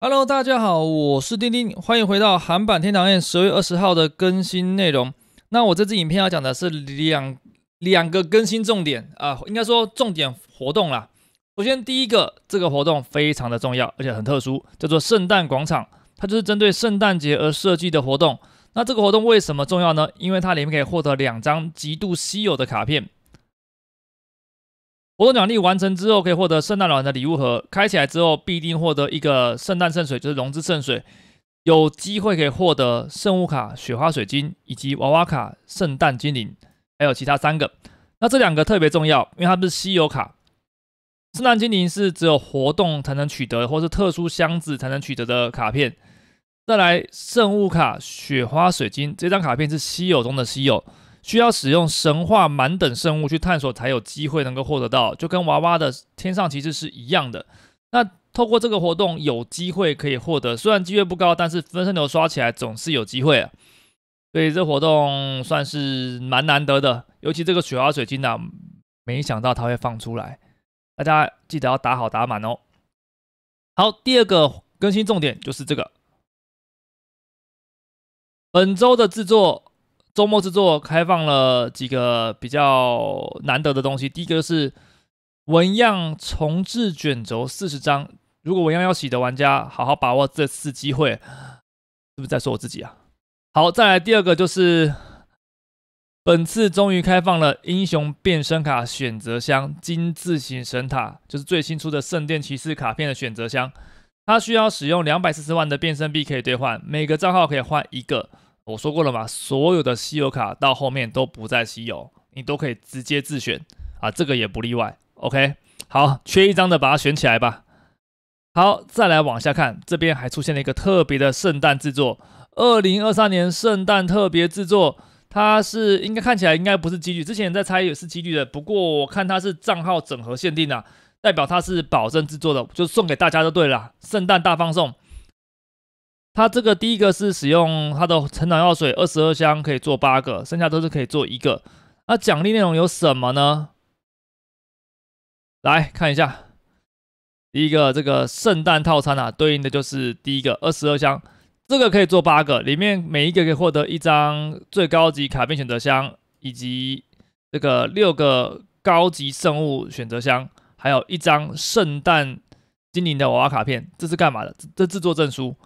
Hello，大家好，我是丁丁，欢迎回到韩版天堂宴十月二十号的更新内容。那我这支影片要讲的是两两个更新重点啊，应该说重点活动啦。首先第一个，这个活动非常的重要，而且很特殊，叫做圣诞广场，它就是针对圣诞节而设计的活动。那这个活动为什么重要呢？因为它里面可以获得两张极度稀有的卡片。活动奖励完成之后可以获得圣诞老人的礼物盒，开起来之后必定获得一个圣诞圣水，就是融资圣水，有机会可以获得圣物卡、雪花水晶以及娃娃卡、圣诞精灵，还有其他三个。那这两个特别重要，因为它不是稀有卡。圣诞精灵是只有活动才能取得，或是特殊箱子才能取得的卡片。再来，圣物卡、雪花水晶这张卡片是稀有中的稀有。需要使用神话满等生物去探索才有机会能够获得到，就跟娃娃的天上骑士是一样的。那透过这个活动有机会可以获得，虽然机会不高，但是分身流刷起来总是有机会啊。所以这活动算是蛮难得的，尤其这个雪花水晶呐，没想到它会放出来，大家记得要打好打满哦。好，第二个更新重点就是这个本周的制作。周末制作开放了几个比较难得的东西，第一个是纹样重置卷轴四十张，如果纹样要洗的玩家，好好把握这次机会。是不是在说我自己啊？好，再来第二个就是，本次终于开放了英雄变身卡选择箱，金字形神塔就是最新出的圣殿骑士卡片的选择箱，它需要使用两百四十万的变身币可以兑换，每个账号可以换一个。我说过了嘛，所有的稀有卡到后面都不再稀有，你都可以直接自选啊，这个也不例外。OK，好，缺一张的把它选起来吧。好，再来往下看，这边还出现了一个特别的圣诞制作，二零二三年圣诞特别制作，它是应该看起来应该不是几率，之前在猜也是几率的，不过我看它是账号整合限定的，代表它是保证制作的，就送给大家就对了，圣诞大放送。它这个第一个是使用它的成长药水，二十二箱可以做八个，剩下都是可以做一个。那奖励内容有什么呢？来看一下，第一个这个圣诞套餐啊，对应的就是第一个二十二箱，这个可以做八个，里面每一个可以获得一张最高级卡片选择箱，以及这个六个高级生物选择箱，还有一张圣诞精灵的娃娃卡片。这是干嘛的？这制作证书。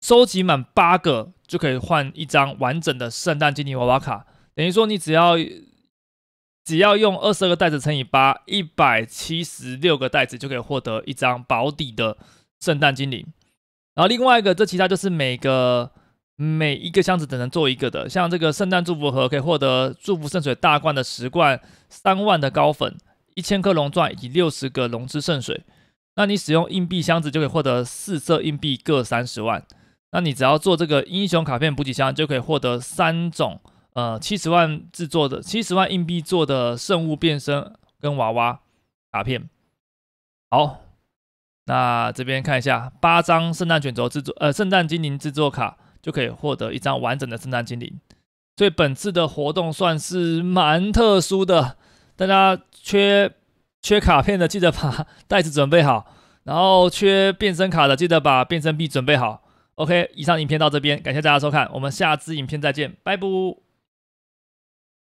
收集满八个就可以换一张完整的圣诞精灵娃娃卡，等于说你只要只要用二十二个袋子乘以八，一百七十六个袋子就可以获得一张保底的圣诞精灵。然后另外一个，这其他就是每个每一个箱子只能做一个的，像这个圣诞祝福盒可以获得祝福圣水大罐的十罐、三万的高粉、一千颗龙钻以及六十个龙之圣水。那你使用硬币箱子就可以获得四色硬币各三十万。那你只要做这个英雄卡片补给箱，就可以获得三种呃七十万制作的七十万硬币做的圣物变身跟娃娃卡片。好，那这边看一下，八张圣诞卷轴制作呃圣诞精灵制作卡就可以获得一张完整的圣诞精灵。所以本次的活动算是蛮特殊的，大家缺缺卡片的记得把袋子准备好，然后缺变身卡的记得把变身币准备好。OK，以上影片到这边，感谢大家收看，我们下支影片再见，拜拜。